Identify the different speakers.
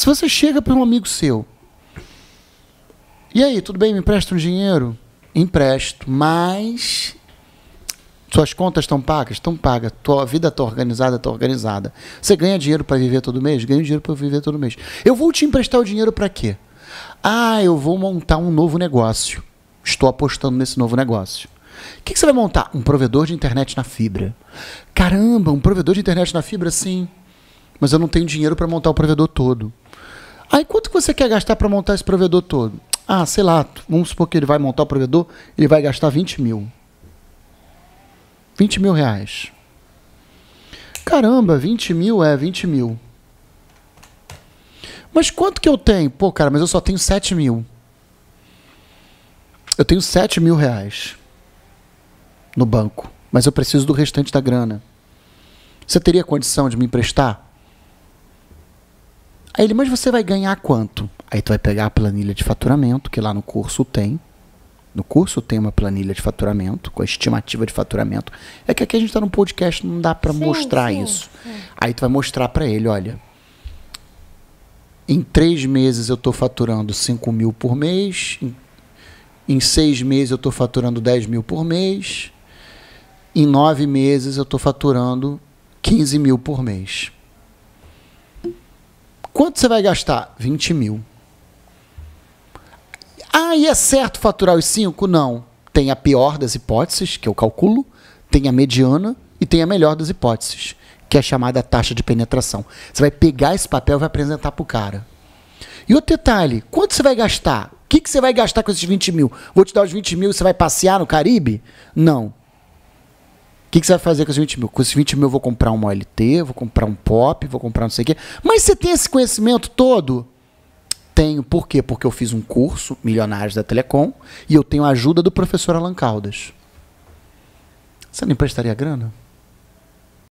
Speaker 1: Se você chega para um amigo seu, e aí, tudo bem, me empresta um dinheiro? Empresto, mas suas contas estão pagas? Estão pagas. Tua vida está organizada? Está organizada. Você ganha dinheiro para viver todo mês? Ganha dinheiro para viver todo mês. Eu vou te emprestar o dinheiro para quê? Ah, eu vou montar um novo negócio. Estou apostando nesse novo negócio. O que, que, você vai montar? Um provedor de internet na fibra. Caramba, um provedor de internet na fibra, sim. Mas eu não tenho dinheiro para montar o provedor todo. Aí quanto que você quer gastar para montar esse provedor todo? Ah, sei lá, vamos supor que ele vai montar o provedor, ele vai gastar 20 mil. 20 mil reais. Caramba, 20 mil é 20 mil. Mas quanto que eu tenho? Pô, cara, mas eu só tenho 7 mil. Eu tenho 7 mil reais no banco, mas eu preciso do restante da grana. Você teria condição de me emprestar? Aí ele, mas você vai ganhar quanto? Aí tu vai pegar a planilha de faturamento, que lá no curso tem. No curso tem uma planilha de faturamento, com a estimativa de faturamento. É que aqui a gente está no podcast, não dá para mostrar sim, isso. Sim. Aí tu vai mostrar para ele, olha, em três meses eu estou faturando 5 mil por mês, em, em seis meses eu estou faturando 10 mil por mês, em nove meses eu estou faturando 15 mil por mês. Quanto você vai gastar? 20 mil. Ah, e é certo faturar os 5? Não. Tem a pior das hipóteses, que eu calculo, tem a mediana e tem a melhor das hipóteses, que é a chamada taxa de penetração. Você vai pegar esse papel e vai apresentar para o cara. E outro detalhe, quanto você vai gastar? O que, que você vai gastar com esses 20 mil? Vou te dar os 20 mil e você vai passear no Caribe? Não que, que você vai fazer com esses 20 mil? Com esses 20 mil eu vou comprar um OLT, vou comprar um POP, vou comprar não sei o quê. Mas você tem esse conhecimento todo? Tenho. Por quê? Porque eu fiz um curso, Milionários da Telecom, e eu tenho a ajuda do professor Alan Caldas. Você não emprestaria grana?